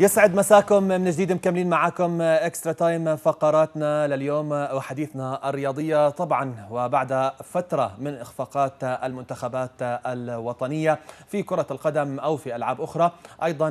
يسعد مساكم من جديد مكملين معاكم اكسترا تايم فقراتنا لليوم وحديثنا الرياضيه طبعا وبعد فتره من اخفاقات المنتخبات الوطنيه في كره القدم او في العاب اخرى ايضا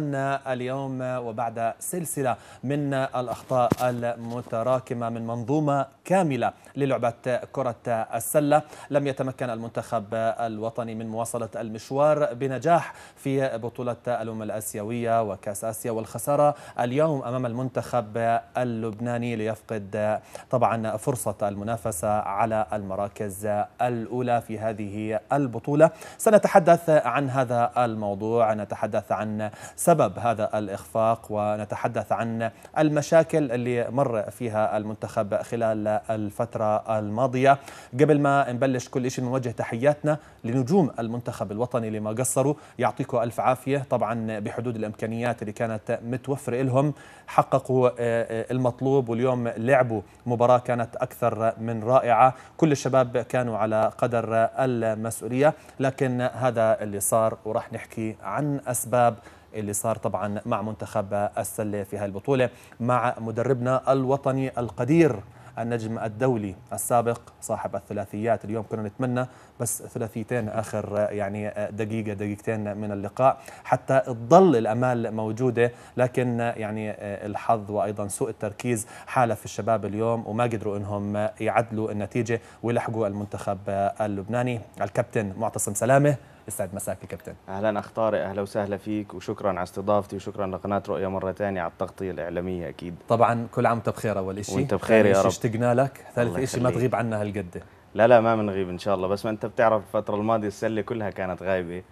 اليوم وبعد سلسله من الاخطاء المتراكمه من منظومه كامله للعبه كره السله لم يتمكن المنتخب الوطني من مواصله المشوار بنجاح في بطوله الامم الاسيويه وكاس اسيا والخ الخسارة اليوم أمام المنتخب اللبناني ليفقد طبعا فرصة المنافسة على المراكز الأولى في هذه البطولة سنتحدث عن هذا الموضوع نتحدث عن سبب هذا الإخفاق ونتحدث عن المشاكل اللي مر فيها المنتخب خلال الفترة الماضية قبل ما نبلش كل شيء نوجه تحياتنا لنجوم المنتخب الوطني اللي ما قصروا يعطيكم ألف عافية طبعا بحدود الإمكانيات اللي كانت متوفر لهم حققوا آه، آه، المطلوب واليوم لعبوا مباراة كانت أكثر من رائعة كل الشباب كانوا على قدر المسؤولية لكن هذا اللي صار وراح نحكي عن أسباب اللي صار طبعا مع منتخب السلة في هذه البطولة مع مدربنا الوطني القدير النجم الدولي السابق صاحب الثلاثيات اليوم كنا نتمنى بس ثلاثيتين آخر يعني دقيقة دقيقتين من اللقاء حتى تضل الأمال موجودة لكن يعني الحظ وأيضا سوء التركيز حاله في الشباب اليوم وما قدروا أنهم يعدلوا النتيجة ويلحقوا المنتخب اللبناني الكابتن معتصم سلامة يسعد مساك كابتن اهلا اخ طارق اهلا وسهلا فيك وشكرا على استضافتي وشكرا لقناه رؤيا مره ثانيه على التغطيه الاعلاميه اكيد طبعا كل عام وانت بخير اول شيء وانت بخير يا رب اشتقنا لك ثالث شيء ما تغيب عنا هالقد لا لا ما بنغيب ان شاء الله بس ما انت بتعرف الفتره الماضيه السله كلها كانت غايبه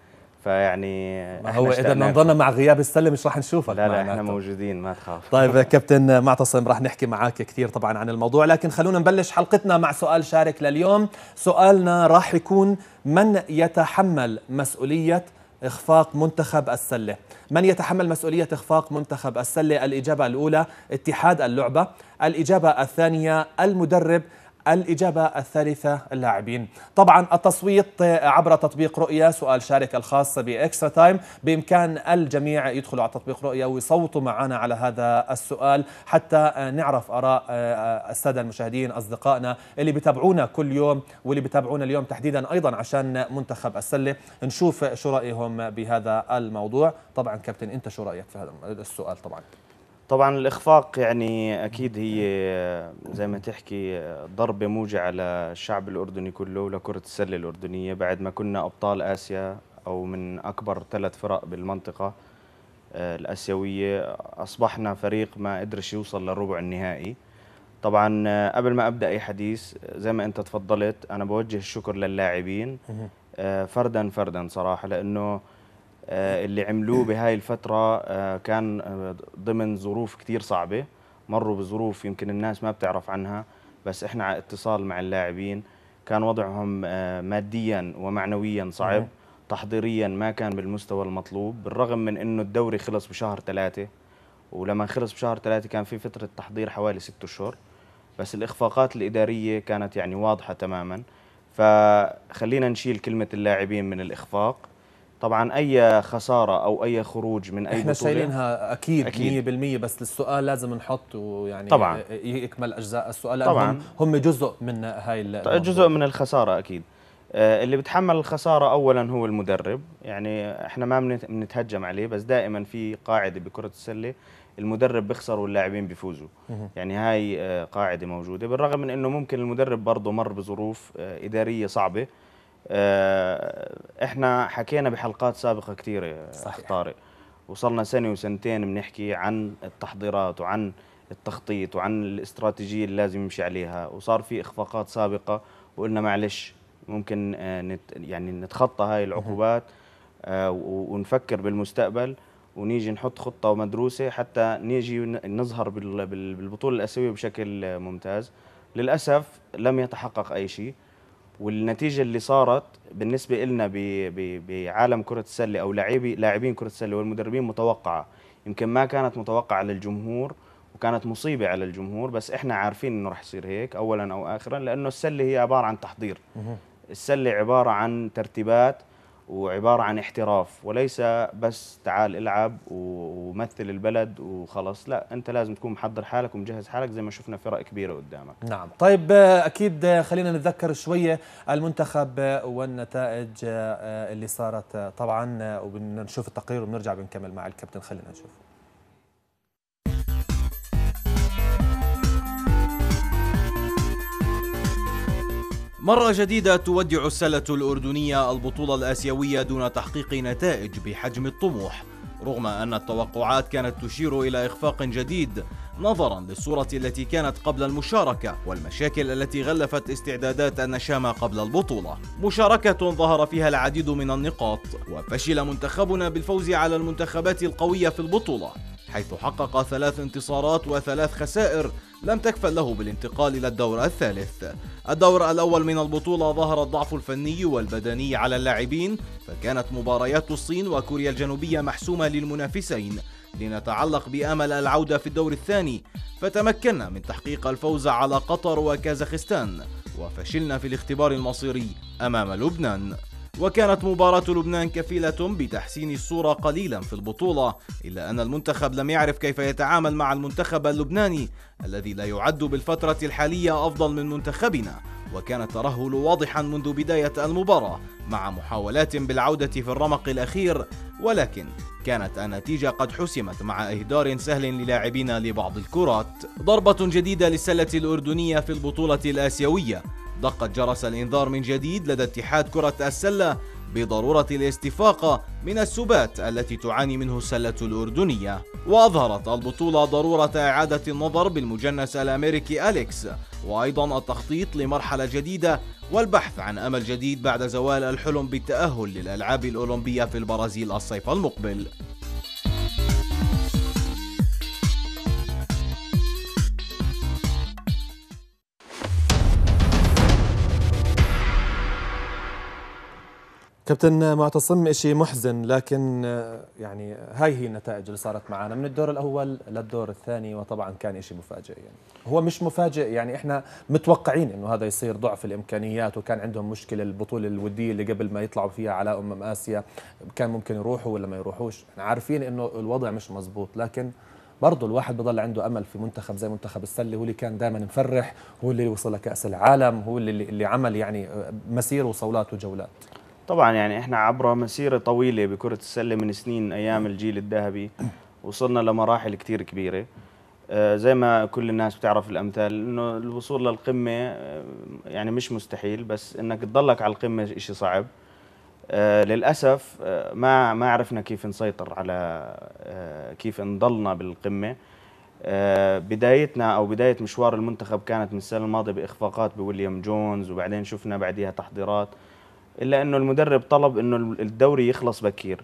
فيعني هو اذا بدنا نضلنا مع غياب السله مش رح نشوفك لا لا احنا موجودين ما تخاف طيب كابتن معتصم رح نحكي معك كثير طبعا عن الموضوع لكن خلونا نبلش حلقتنا مع سؤال شارك لليوم سؤالنا راح يكون من يتحمل مسؤوليه إخفاق منتخب السلة من يتحمل مسؤولية إخفاق منتخب السلة؟ الإجابة الأولى اتحاد اللعبة الإجابة الثانية المدرب الإجابة الثالثة اللاعبين طبعا التصويت عبر تطبيق رؤية سؤال شارك الخاص بإكسترا تايم بإمكان الجميع يدخلوا على تطبيق رؤية ويصوتوا معنا على هذا السؤال حتى نعرف آراء آه، السادة المشاهدين أصدقائنا اللي بتابعونا كل يوم واللي بتابعونا اليوم تحديدا أيضا عشان منتخب السلة نشوف شو رأيهم بهذا الموضوع طبعا كابتن أنت شو رأيك في هذا السؤال طبعا طبعا الاخفاق يعني اكيد هي زي ما تحكي ضربه موجعه للشعب الاردني كله ولكره السله الاردنيه بعد ما كنا ابطال اسيا او من اكبر ثلاث فرق بالمنطقه آه، الاسيويه اصبحنا فريق ما قدرش يوصل للربع النهائي طبعا آه، قبل ما ابدا اي حديث زي ما انت تفضلت انا بوجه الشكر للاعبين آه، فردا فردا صراحه لانه آه، اللي عملوه بهاي الفترة آه، كان آه، ضمن ظروف كتير صعبة مروا بظروف يمكن الناس ما بتعرف عنها بس احنا على اتصال مع اللاعبين كان وضعهم ماديا ومعنويا صعب تحضيريا ما كان بالمستوى المطلوب بالرغم من انه الدوري خلص بشهر ثلاثة ولما خلص بشهر ثلاثة كان في فترة تحضير حوالي ست أشهر بس الإخفاقات الإدارية كانت يعني واضحة تماما فخلينا نشيل كلمة اللاعبين من الإخفاق طبعا اي خساره او اي خروج من اي احنا شايلينها اكيد, أكيد 100% بس السؤال لازم نحط ويعني طبعا يكمل اجزاء السؤال طبعا هم, هم جزء من هاي الموضوع. طيب، جزء من الخساره اكيد اللي بتحمل الخساره اولا هو المدرب يعني احنا ما بنتهجم عليه بس دائما في قاعده بكره السله المدرب بيخسر واللاعبين بيفوزوا يعني هاي قاعده موجوده بالرغم من انه ممكن المدرب برضه مر بظروف اداريه صعبه آه، احنا حكينا بحلقات سابقه كثير صحيح. طارق وصلنا سنه وسنتين بنحكي عن التحضيرات وعن التخطيط وعن الاستراتيجيه اللي لازم يمشي عليها وصار في اخفاقات سابقه وقلنا معلش ممكن آه، نت يعني نتخطى هاي العقوبات آه، ونفكر بالمستقبل ونيجي نحط خطه ومدروسه حتى نيجي نظهر بالبطوله الاسيويه بشكل ممتاز للاسف لم يتحقق اي شيء والنتيجه اللي صارت بالنسبه لنا بعالم كره السله او لاعبي لاعبين كره السله والمدربين متوقعه يمكن ما كانت متوقعه للجمهور وكانت مصيبه على الجمهور بس احنا عارفين انه رح يصير هيك اولا او اخرا لانه السله هي عباره عن تحضير السله عباره عن ترتيبات وعباره عن احتراف وليس بس تعال العب ومثل البلد وخلص لا انت لازم تكون محضر حالك ومجهز حالك زي ما شفنا فرق كبيره قدامك نعم طيب اكيد خلينا نتذكر شويه المنتخب والنتائج اللي صارت طبعا وبنشوف التقرير وبنرجع بنكمل مع الكابتن خلينا نشوف مرة جديدة تودع السلة الأردنية البطولة الآسيوية دون تحقيق نتائج بحجم الطموح رغم أن التوقعات كانت تشير إلى إخفاق جديد نظرا للصورة التي كانت قبل المشاركة والمشاكل التي غلفت استعدادات النشامة قبل البطولة مشاركة ظهر فيها العديد من النقاط وفشل منتخبنا بالفوز على المنتخبات القوية في البطولة حيث حقق ثلاث انتصارات وثلاث خسائر لم تكفل له بالانتقال إلى الدور الثالث الدور الأول من البطولة ظهر الضعف الفني والبدني على اللاعبين فكانت مباريات الصين وكوريا الجنوبية محسومة للمنافسين لنتعلق بأمل العودة في الدور الثاني فتمكنا من تحقيق الفوز على قطر وكازاخستان وفشلنا في الاختبار المصيري أمام لبنان وكانت مباراة لبنان كفيلة بتحسين الصورة قليلا في البطولة إلا أن المنتخب لم يعرف كيف يتعامل مع المنتخب اللبناني الذي لا يعد بالفترة الحالية أفضل من منتخبنا وكان الترهل واضحا منذ بداية المباراة مع محاولات بالعودة في الرمق الأخير ولكن كانت النتيجة قد حسمت مع إهدار سهل للاعبين لبعض الكرات ضربة جديدة للسلة الأردنية في البطولة الآسيوية دقت جرس الإنذار من جديد لدى اتحاد كرة السلة بضرورة الاستفاقة من السبات التي تعاني منه السلة الأردنية وأظهرت البطولة ضرورة إعادة النظر بالمجنس الأمريكي أليكس وأيضا التخطيط لمرحلة جديدة والبحث عن أمل جديد بعد زوال الحلم بالتأهل للألعاب الأولمبية في البرازيل الصيف المقبل كابتن معتصم شيء محزن لكن آه، يعني هاي هي النتائج اللي صارت معنا من الدور الاول للدور الثاني وطبعا كان شيء مفاجئ يعني هو مش مفاجئ يعني احنا متوقعين انه هذا يصير ضعف الامكانيات وكان عندهم مشكله البطوله الوديه اللي قبل ما يطلعوا فيها على امم اسيا كان ممكن يروحوا ولا ما يروحوش احنا عارفين انه الوضع مش مزبوط لكن برضه الواحد بضل عنده امل في منتخب زي منتخب السله هو اللي كان دائما مفرح هو اللي وصل لكاس العالم هو اللي اللي عمل يعني آه، مسير وصولات وجولات طبعا يعني احنا عبر مسيره طويله بكره السله من سنين ايام الجيل الذهبي وصلنا لمراحل كثير كبيره آه، زي ما كل الناس بتعرف الامثال انه الوصول للقمه آه، يعني مش مستحيل بس انك تضلك على القمه شيء صعب آه، للاسف ما ما عرفنا كيف نسيطر على كيف نضلنا بالقمه بدايتنا او بدايه مشوار المنتخب كانت من السنه الماضيه باخفاقات بويليام جونز وبعدين شفنا بعديها تحضيرات الا انه المدرب طلب انه الدوري يخلص بكير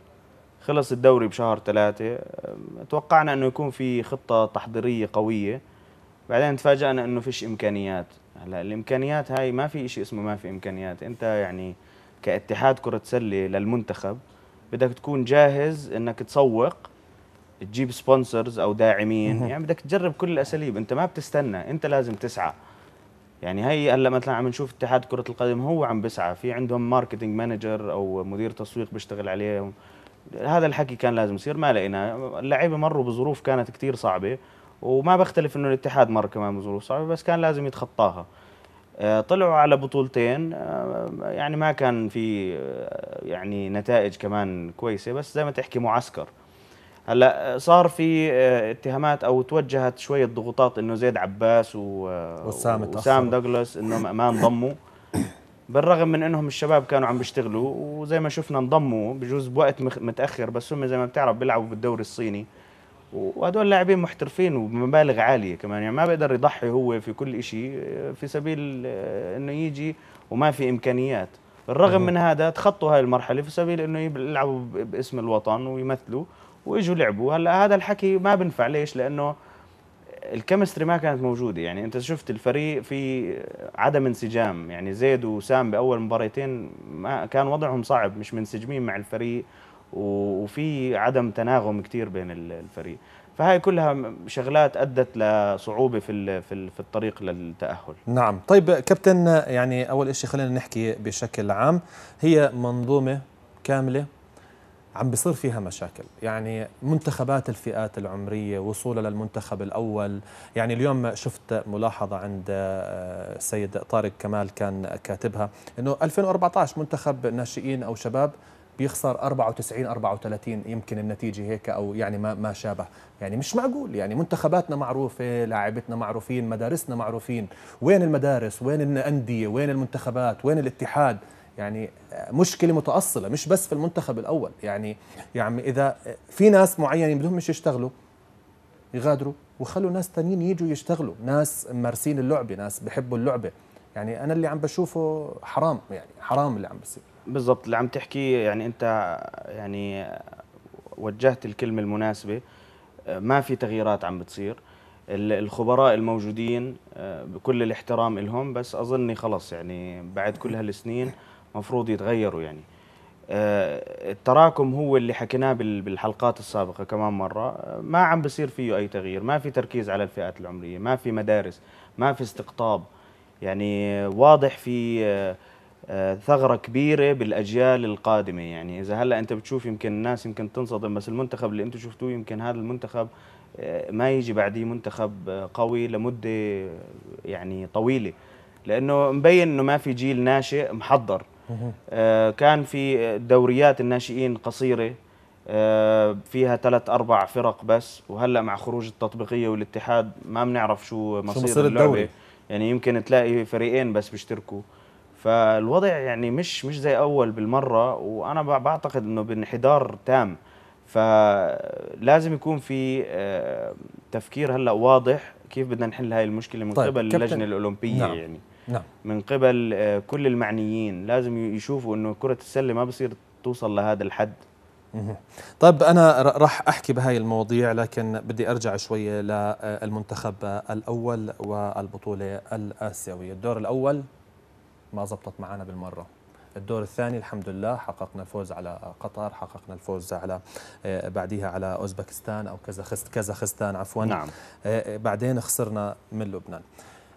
خلص الدوري بشهر ثلاثة توقعنا انه يكون في خطة تحضيرية قوية بعدين تفاجأنا انه فيش امكانيات هلا الامكانيات هاي ما في شيء اسمه ما في امكانيات انت يعني كاتحاد كرة سلة للمنتخب بدك تكون جاهز انك تسوق تجيب سبونسرز او داعمين يعني بدك تجرب كل الاساليب انت ما بتستنى انت لازم تسعى يعني هي هلا مثلا عم نشوف اتحاد كره القدم هو عم بيسعى في عندهم ماركتينج مانجر او مدير تسويق بيشتغل عليهم هذا الحكي كان لازم يصير ما لقيناه اللعيبه مروا بظروف كانت كثير صعبه وما بختلف انه الاتحاد مر كمان بظروف صعبه بس كان لازم يتخطاها آه، طلعوا على بطولتين آه، يعني ما كان في آه، يعني نتائج كمان كويسه بس زي ما تحكي معسكر هلا صار في آه، اتهامات او توجهت شويه ضغوطات انه زيد عباس و آه، وسام وسام دوغلاس انه ما انضموا بالرغم من انهم الشباب كانوا عم بيشتغلوا وزي ما شفنا انضموا بجوز بوقت متاخر بس هم زي ما بتعرف بيلعبوا بالدوري الصيني وهدول لاعبين محترفين وبمبالغ عاليه كمان يعني ما بيقدر يضحي هو في كل شيء آه، في سبيل انه يجي وما في امكانيات بالرغم من هذا تخطوا هاي المرحله في سبيل انه يلعبوا باسم الوطن ويمثلوا واجوا لعبوا هلا هذا الحكي ما بنفع ليش لانه الكيمستري ما كانت موجوده يعني انت شفت الفريق في عدم انسجام يعني زيد وسام باول مباريتين ما كان وضعهم صعب مش منسجمين مع الفريق وفي عدم تناغم كتير بين الفريق فهاي كلها شغلات ادت لصعوبه في في الطريق للتاهل نعم طيب كابتن يعني اول شيء خلينا نحكي بشكل عام هي منظومه كامله عم بصير فيها مشاكل يعني منتخبات الفئات العمرية وصولها للمنتخب الأول يعني اليوم شفت ملاحظة عند آه، السيد طارق كمال كان كاتبها أنه 2014 منتخب ناشئين أو شباب بيخسر 94 34 يمكن النتيجه هيك او يعني ما ما شابه يعني مش معقول يعني منتخباتنا معروفه لاعبتنا معروفين مدارسنا معروفين وين المدارس وين الانديه وين المنتخبات وين الاتحاد يعني مشكلة متأصلة مش بس في المنتخب الأول يعني يا يعني إذا في ناس معينين بدهم مش يشتغلوا يغادروا وخلوا ناس تانيين يجوا يشتغلوا ناس مارسين اللعبة ناس بحبوا اللعبة يعني أنا اللي عم بشوفه حرام يعني حرام اللي عم بصير بالضبط اللي عم تحكي يعني انت يعني وجهت الكلمه المناسبه ما في تغييرات عم بتصير الخبراء الموجودين آه، بكل الاحترام لهم بس اظني خلص يعني بعد كل هالسنين مفروض يتغيروا يعني آه، التراكم هو اللي حكيناه بالحلقات السابقة كمان مرة ما عم بصير فيه أي تغيير ما في تركيز على الفئات العمرية ما في مدارس ما في استقطاب يعني واضح في آه، آه، ثغره كبيره بالاجيال القادمه يعني اذا هلا انت بتشوف يمكن الناس يمكن تنصدم بس المنتخب اللي انتم شفتوه يمكن هذا المنتخب آه، ما يجي بعديه منتخب آه، قوي لمده يعني طويله لانه مبين انه ما في جيل ناشئ محضر كان في دوريات الناشئين قصيره فيها ثلاث اربع فرق بس وهلا مع خروج التطبيقيه والاتحاد ما بنعرف شو مصير, شو مصير اللعبه الدوري. يعني يمكن تلاقي فريقين بس بيشتركوا فالوضع يعني مش مش زي اول بالمره وانا بعتقد انه بانحدار تام فلازم يكون في آه، تفكير هلا واضح كيف بدنا نحل هاي المشكله من طيب قبل اللجنه الاولمبيه نعم. يعني نعم. من قبل آه، كل المعنيين لازم يشوفوا انه كره السله ما بصير توصل لهذا الحد طيب انا راح احكي بهاي المواضيع لكن بدي ارجع شويه للمنتخب آه، الاول والبطوله الاسيويه الدور الاول ما زبطت معنا بالمره الدور الثاني الحمد لله حققنا فوز على قطر حققنا الفوز على آه، بعديها على اوزبكستان او كازاخستان عفوا نعم. آه، آه، بعدين خسرنا من لبنان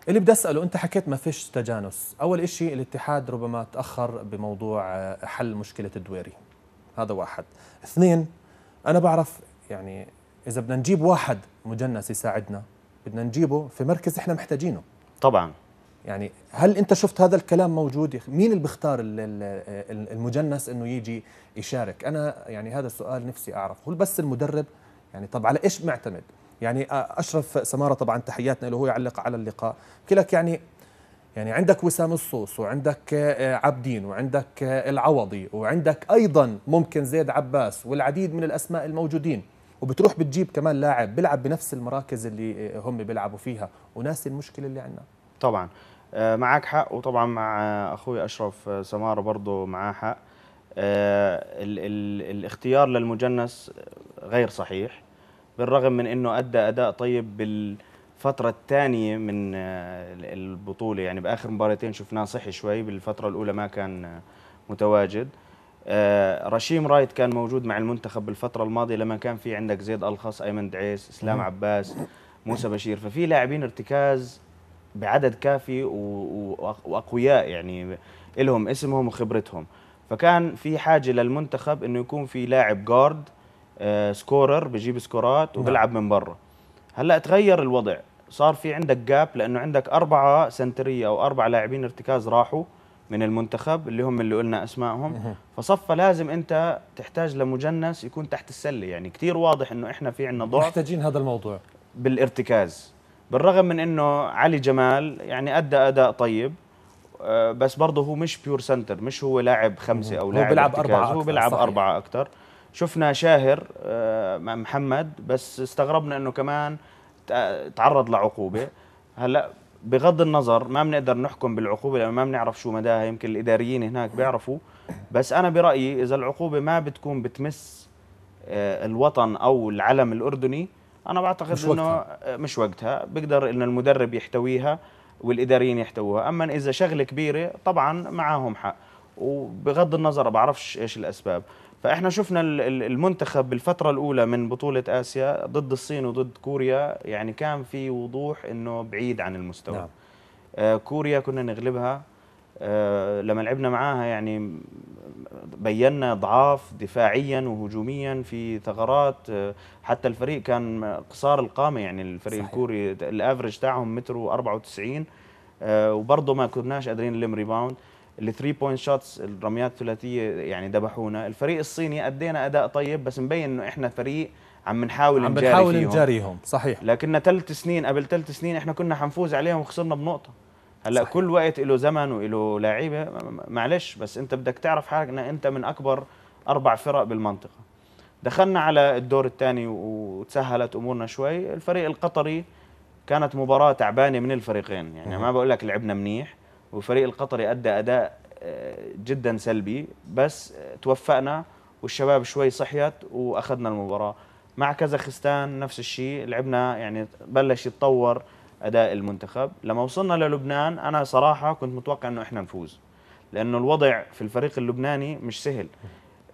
اللي بدي اساله انت حكيت ما فيش تجانس اول شيء الاتحاد ربما تاخر بموضوع حل مشكله الدويري هذا واحد اثنين انا بعرف يعني اذا بدنا نجيب واحد مجنس يساعدنا بدنا نجيبه في مركز احنا محتاجينه طبعا يعني هل انت شفت هذا الكلام موجود مين اللي بيختار المجنس انه يجي يشارك انا يعني هذا السؤال نفسي اعرف هو بس المدرب يعني طب على ايش معتمد يعني اشرف سماره طبعا تحياتنا له هو يعلق على اللقاء كلك يعني يعني عندك وسام الصوص وعندك آه، عبدين وعندك آه، العوضي وعندك ايضا ممكن زيد عباس والعديد من الاسماء الموجودين وبتروح بتجيب كمان لاعب بيلعب بنفس المراكز اللي آه، هم بيلعبوا فيها وناس المشكله اللي عندنا طبعا آه، معاك حق وطبعا مع اخوي اشرف سماره برضه معاه حق آه، ال ال الاختيار للمجنس غير صحيح بالرغم من انه ادى اداء طيب بالفتره الثانيه من آه، البطوله يعني باخر مباراتين شفناه صحي شوي بالفتره الاولى ما كان متواجد رشيم رايت كان موجود مع المنتخب بالفتره الماضيه لما كان في عندك زيد الخص ايمن دعيس اسلام عباس موسى بشير ففي لاعبين ارتكاز بعدد كافي واقوياء يعني لهم اسمهم وخبرتهم فكان في حاجه للمنتخب انه يكون في لاعب جارد آه، سكورر بجيب سكورات نعم. وبيلعب من برا هلا تغير الوضع صار في عندك جاب لانه عندك اربعه سنتريه او اربع لاعبين ارتكاز راحوا من المنتخب اللي هم اللي قلنا اسمائهم فصفى لازم انت تحتاج لمجنس يكون تحت السله يعني كثير واضح انه احنا في عندنا ضعف محتاجين هذا الموضوع بالارتكاز بالرغم من انه علي جمال يعني ادى اداء طيب آه، بس برضه هو مش بيور سنتر مش هو لاعب خمسه او لاعب هو بيلعب اربعه هو بيلعب اربعه اكثر شفنا شاهر آه، محمد بس استغربنا انه كمان تعرض لعقوبه هلا بغض النظر ما بنقدر نحكم بالعقوبه لانه ما بنعرف شو مداها يمكن الاداريين هناك بيعرفوا بس انا برايي اذا العقوبه ما بتكون بتمس آه، الوطن او العلم الاردني انا بعتقد مش انه وقتها. مش وقتها بقدر انه المدرب يحتويها والاداريين يحتووها اما اذا شغله كبيره طبعا معاهم حق وبغض النظر بعرفش ايش الاسباب فاحنا شفنا المنتخب بالفتره الاولى من بطوله اسيا ضد الصين وضد كوريا يعني كان في وضوح انه بعيد عن المستوى نعم. آه، كوريا كنا نغلبها آه، لما لعبنا معاها يعني بينا ضعاف دفاعيا وهجوميا في ثغرات آه، حتى الفريق كان قصار القامه يعني الفريق صحيح. الكوري الافرج تاعهم متر و94 آه، وبرضه ما كناش قادرين نلم ريباوند الثري بوينت شوتس الرميات الثلاثيه يعني ذبحونا الفريق الصيني ادينا اداء طيب بس مبين انه احنا فريق عم نحاول عم نجاري بنحاول نجاريهم صحيح لكن ثلاث سنين قبل ثلاث سنين احنا كنا حنفوز عليهم وخسرنا بنقطه هلا صحيح. كل وقت له زمن وله لعيبه معلش بس انت بدك تعرف حالك ان انت من اكبر اربع فرق بالمنطقه دخلنا على الدور الثاني وتسهلت امورنا شوي الفريق القطري كانت مباراه تعبانه من الفريقين يعني ما بقول لك لعبنا منيح والفريق القطري ادى اداء آه، جدا سلبي بس آه، توفقنا والشباب شوي صحيت واخذنا المباراه مع كازاخستان نفس الشيء لعبنا يعني بلش يتطور اداء المنتخب لما وصلنا للبنان انا صراحه كنت متوقع انه احنا نفوز لانه الوضع في الفريق اللبناني مش سهل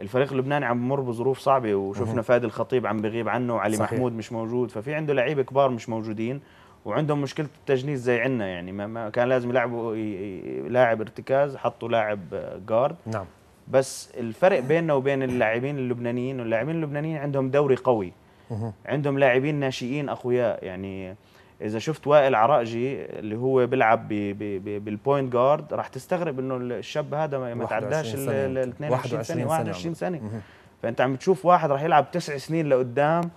الفريق اللبناني عم بمر بظروف صعبه وشفنا فادي الخطيب عم بغيب عنه وعلي صحيح. محمود مش موجود ففي عنده لعيبه كبار مش موجودين وعندهم مشكله التجنيس زي عنا يعني ما, ما كان لازم يلعبوا لاعب ارتكاز حطوا لاعب جارد آه، نعم بس الفرق بيننا وبين اللاعبين اللبنانيين واللاعبين اللبنانيين عندهم دوري قوي عندهم لاعبين ناشئين اقوياء يعني اذا شفت وائل عراقجي اللي هو بيلعب بالبوينت جارد راح تستغرب انه الشاب هذا ما تعداش ال 22 سنه 21 سنه, سنة. فانت عم تشوف واحد راح يلعب تسع سنين لقدام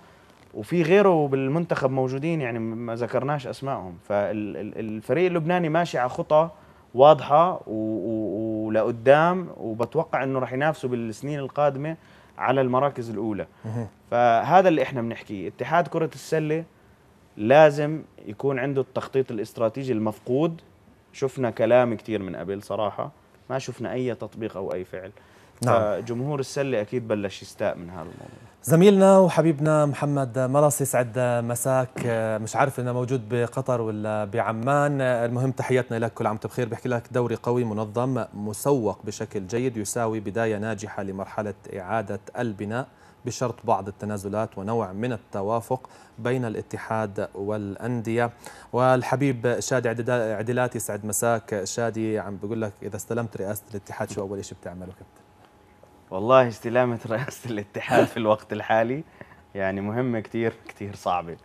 وفي غيره بالمنتخب موجودين يعني ما ذكرناش اسمائهم فالفريق اللبناني ماشي على خطى واضحه ولقدام وبتوقع انه راح ينافسوا بالسنين القادمه على المراكز الاولى فهذا اللي احنا بنحكيه اتحاد كره السله لازم يكون عنده التخطيط الاستراتيجي المفقود شفنا كلام كثير من قبل صراحه ما شفنا اي تطبيق او اي فعل نعم. جمهور السلة أكيد بلش يستاء من هذا الموضوع زميلنا وحبيبنا محمد مرص يسعد مساك مش عارف انه موجود بقطر ولا بعمان المهم تحياتنا لك كل عام بخير بحكي لك دوري قوي منظم مسوق بشكل جيد يساوي بداية ناجحة لمرحلة إعادة البناء بشرط بعض التنازلات ونوع من التوافق بين الاتحاد والأندية والحبيب شادي عدلات يسعد مساك شادي عم بقول لك إذا استلمت رئاسة الاتحاد شو أول شيء بتعمله كابتن والله استلامة رئاسة الاتحاد في الوقت الحالي يعني مهمة كثير كثير صعبة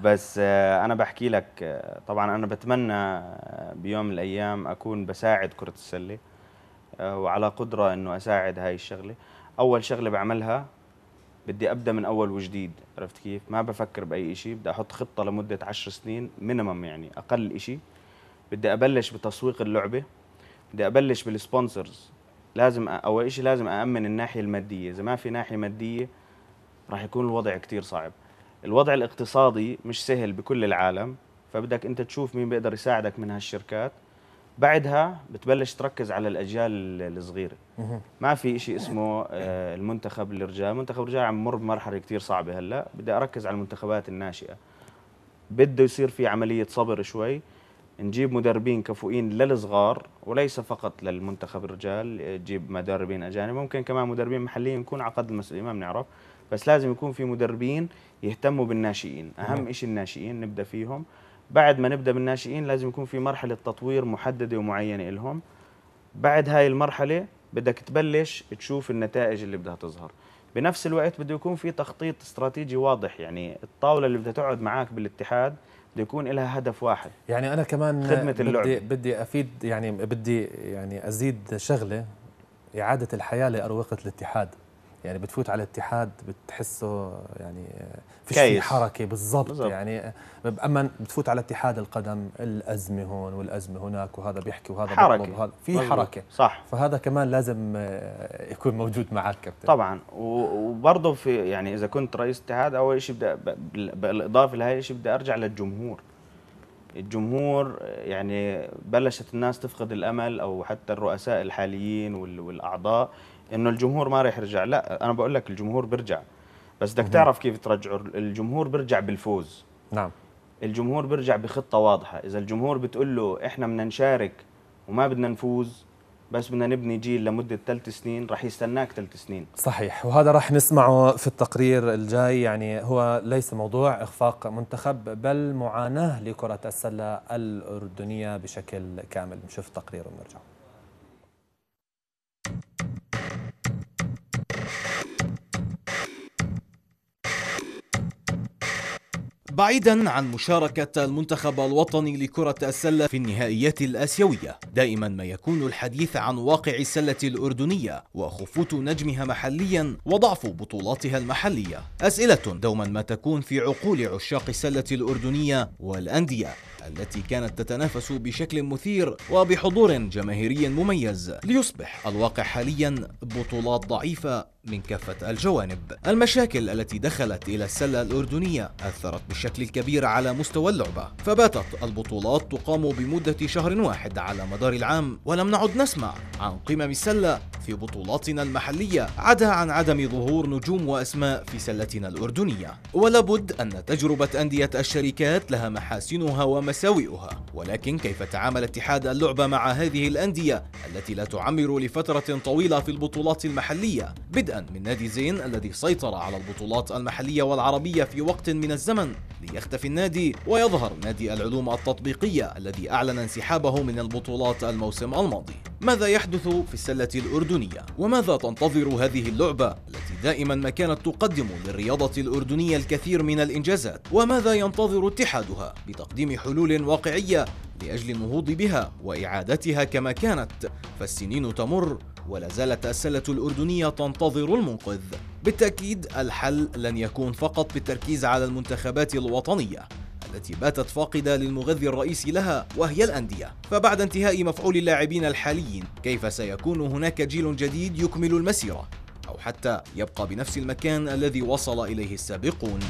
بس آه، أنا بحكي لك آه، طبعا أنا بتمنى آه، بيوم من الأيام أكون بساعد كرة السلة وعلى قدرة أنه أساعد هاي الشغلة أول شغلة بعملها بدي ابدا من اول وجديد عرفت كيف ما بفكر باي شيء بدي احط خطه لمده عشر سنين مينيمم يعني اقل شيء بدي ابلش بتسويق اللعبه بدي ابلش بالسبونسرز لازم اول شيء لازم اامن الناحيه الماديه اذا ما في ناحيه ماديه راح يكون الوضع كتير صعب الوضع الاقتصادي مش سهل بكل العالم فبدك انت تشوف مين بيقدر يساعدك من هالشركات بعدها بتبلش تركز على الاجيال الصغيره ما في شيء اسمه آه، المنتخب للرجال منتخب الرجال عم مر بمرحله كثير صعبه هلا بدي اركز على المنتخبات الناشئه بده يصير في عمليه صبر شوي نجيب مدربين كفؤين للصغار وليس فقط للمنتخب الرجال تجيب مدربين اجانب ممكن كمان مدربين محليين يكون على قد المسؤوليه ما بنعرف بس لازم يكون في مدربين يهتموا بالناشئين اهم شيء الناشئين نبدا فيهم بعد ما نبدا بالناشئين لازم يكون في مرحله تطوير محدده ومعينه لهم بعد هاي المرحله بدك تبلش تشوف النتائج اللي بدها تظهر بنفس الوقت بده يكون في تخطيط استراتيجي واضح يعني الطاوله اللي بدها تقعد معك بالاتحاد بده يكون لها هدف واحد يعني انا كمان خدمه بدي اللعبه بدي افيد يعني بدي يعني ازيد شغله اعاده الحياه لاروقه الاتحاد يعني بتفوت على اتحاد بتحسه يعني في في حركه بالضبط يعني اما بتفوت على اتحاد القدم الازمه هون والازمه هناك وهذا بيحكي وهذا حركة وهذا في مزبوط. حركه صح فهذا كمان لازم يكون موجود معك كابتن طبعا وبرضه في يعني اذا كنت رئيس اتحاد اول شيء بدي بالاضافه لهي شيء بدي ارجع للجمهور الجمهور يعني بلشت الناس تفقد الامل او حتى الرؤساء الحاليين والاعضاء انه الجمهور ما راح يرجع لا انا بقول لك الجمهور بيرجع بس بدك تعرف كيف ترجعه الجمهور بيرجع بالفوز نعم الجمهور بيرجع بخطه واضحه اذا الجمهور بتقول له احنا بدنا نشارك وما بدنا نفوز بس بدنا نبني جيل لمدة ثلاث سنين رح يستناك ثلاث سنين صحيح وهذا رح نسمعه في التقرير الجاي يعني هو ليس موضوع إخفاق منتخب بل معاناة لكرة السلة الأردنية بشكل كامل نشوف تقرير ونرجع بعيدا عن مشاركة المنتخب الوطني لكرة السلة في النهائيات الآسيوية دائما ما يكون الحديث عن واقع السلة الأردنية وخفوت نجمها محليا وضعف بطولاتها المحلية أسئلة دوما ما تكون في عقول عشاق السلة الأردنية والأندية التي كانت تتنافس بشكل مثير وبحضور جماهيري مميز ليصبح الواقع حاليا بطولات ضعيفة من كافة الجوانب المشاكل التي دخلت إلى السلة الأردنية أثرت بالشكل الكبير على مستوى اللعبة فباتت البطولات تقام بمدة شهر واحد على مدار العام ولم نعد نسمع عن قمم السلة في بطولاتنا المحلية عدا عن عدم ظهور نجوم وأسماء في سلتنا الأردنية ولابد أن تجربة أندية الشركات لها محاسنها ومساوئها ولكن كيف تعامل اتحاد اللعبة مع هذه الأندية التي لا تعمر لفترة طويلة في البطولات المحلية بدءا من نادي زين الذي سيطر على البطولات المحلية والعربية في وقت من الزمن ليختفي النادي ويظهر نادي العلوم التطبيقية الذي أعلن انسحابه من البطولات الموسم الماضي ماذا يحدث في السلة الأردنية الأردنية وماذا تنتظر هذه اللعبة التي دائما ما كانت تقدم للرياضة الأردنية الكثير من الإنجازات وماذا ينتظر اتحادها بتقديم حلول واقعية لأجل النهوض بها وإعادتها كما كانت فالسنين تمر ولا زالت السلة الأردنية تنتظر المنقذ بالتأكيد الحل لن يكون فقط بالتركيز على المنتخبات الوطنية التي باتت فاقدة للمغذي الرئيسي لها وهي الأندية فبعد انتهاء مفعول اللاعبين الحاليين كيف سيكون هناك جيل جديد يكمل المسيرة أو حتى يبقى بنفس المكان الذي وصل إليه السابقون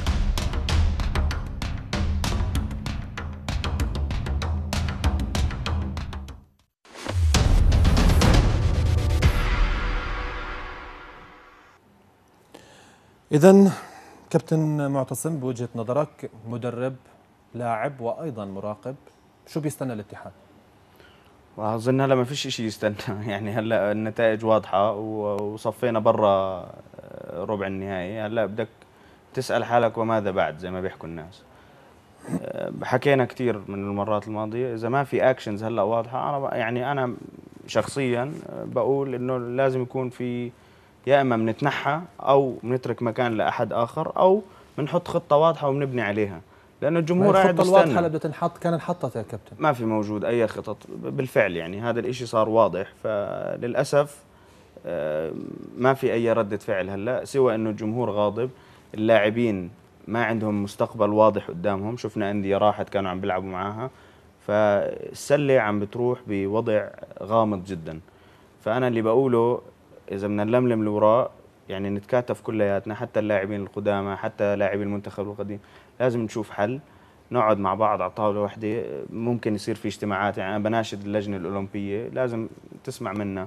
إذا كابتن معتصم بوجهة نظرك مدرب لاعب وايضا مراقب شو بيستنى الاتحاد اظن هلا ما فيش شيء يستنى يعني هلا النتائج واضحه وصفينا برا آه، ربع النهائي هلا بدك تسال حالك وماذا بعد زي ما بيحكوا الناس آه، حكينا كثير من المرات الماضيه اذا ما في اكشنز هلا واضحه انا يعني انا شخصيا آه، بقول انه لازم يكون في يا اما بنتنحى او بنترك مكان لاحد اخر او بنحط خطه واضحه وبنبني عليها لأن الجمهور قاعد يستنى الخطة الواضحة اللي بدها تنحط كان انحطت يا كابتن ما في موجود أي خطط بالفعل يعني هذا الإشي صار واضح فللأسف آه، ما في أي ردة فعل هلا سوى إنه الجمهور غاضب اللاعبين ما عندهم مستقبل واضح قدامهم شفنا أندية راحت كانوا عم بيلعبوا معاها فالسلة عم بتروح بوضع غامض جدا فأنا اللي بقوله إذا بدنا نلملم لوراء يعني نتكاتف كلياتنا حتى اللاعبين القدامى حتى لاعبي المنتخب القديم لازم نشوف حل نقعد مع بعض على طاوله واحده ممكن يصير في اجتماعات يعني انا بناشد اللجنه الاولمبيه لازم تسمع منا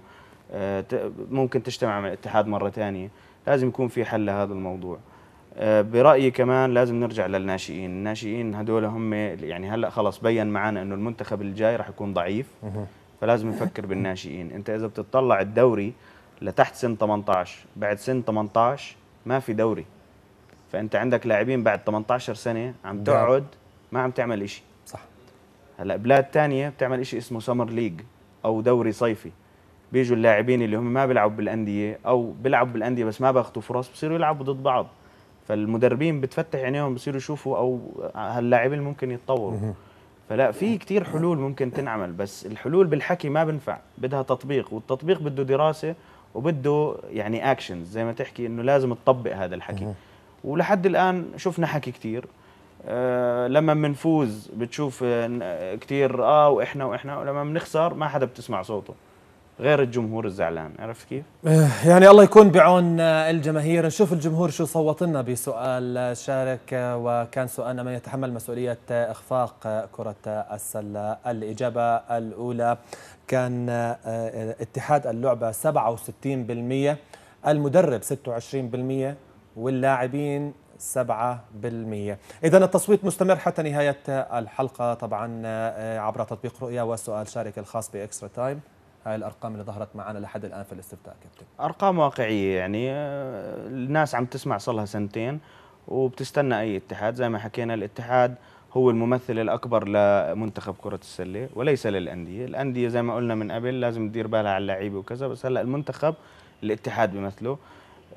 آه، ممكن تجتمع مع الاتحاد مره ثانيه لازم يكون في حل لهذا الموضوع آه، برايي كمان لازم نرجع للناشئين الناشئين هدول هم يعني هلا خلص بين معنا انه المنتخب الجاي راح يكون ضعيف فلازم نفكر بالناشئين انت اذا بتطلع الدوري لتحت سن 18 بعد سن 18 ما في دوري فانت عندك لاعبين بعد 18 سنه عم نعم. تقعد ما عم تعمل شيء صح هلا بلاد تانية بتعمل شيء اسمه سمر ليج او دوري صيفي بيجوا اللاعبين اللي هم ما بيلعبوا بالانديه او بيلعبوا بالانديه بس ما باخذوا فرص بصيروا يلعبوا ضد بعض فالمدربين بتفتح عينيهم بصيروا يشوفوا او هاللاعبين ممكن يتطوروا فلا في كثير حلول ممكن تنعمل بس الحلول بالحكي ما بنفع بدها تطبيق والتطبيق بده دراسه وبده يعني اكشنز زي ما تحكي انه لازم تطبق هذا الحكي ولحد الان شفنا حكي كثير أه لما بنفوز بتشوف آه، آه، كثير اه واحنا واحنا ولما بنخسر ما حدا بتسمع صوته غير الجمهور الزعلان عرفت كيف؟ آه، يعني الله يكون بعون الجماهير نشوف الجمهور شو صوت لنا بسؤال شارك وكان سؤالنا من يتحمل مسؤولية إخفاق كرة السلة الإجابة الأولى كان اتحاد اللعبة 67% المدرب 26% واللاعبين 7% إذا التصويت مستمر حتى نهاية الحلقة طبعا آه، عبر تطبيق رؤيا وسؤال شارك الخاص بإكسترا تايم هاي الارقام اللي ظهرت معنا لحد الان في الاستفتاء كابتن ارقام واقعيه يعني آه، الناس عم تسمع صار لها سنتين وبتستنى اي اتحاد زي ما حكينا الاتحاد هو الممثل الاكبر لمنتخب كره السله وليس للانديه الانديه زي ما قلنا من قبل لازم تدير بالها على اللعيبه وكذا بس هلا المنتخب الاتحاد بيمثله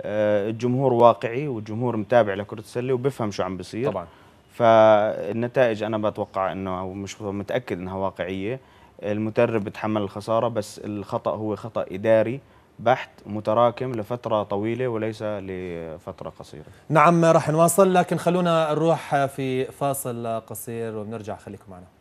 الجمهور آه، واقعي والجمهور متابع لكره السله وبفهم شو عم بيصير طبعا فالنتائج انا بتوقع انه او مش متاكد انها واقعيه المدرب بتحمل الخساره بس الخطا هو خطا اداري بحت متراكم لفترة طويلة وليس لفترة قصيرة نعم رح نواصل لكن خلونا نروح في فاصل قصير وبنرجع خليكم معنا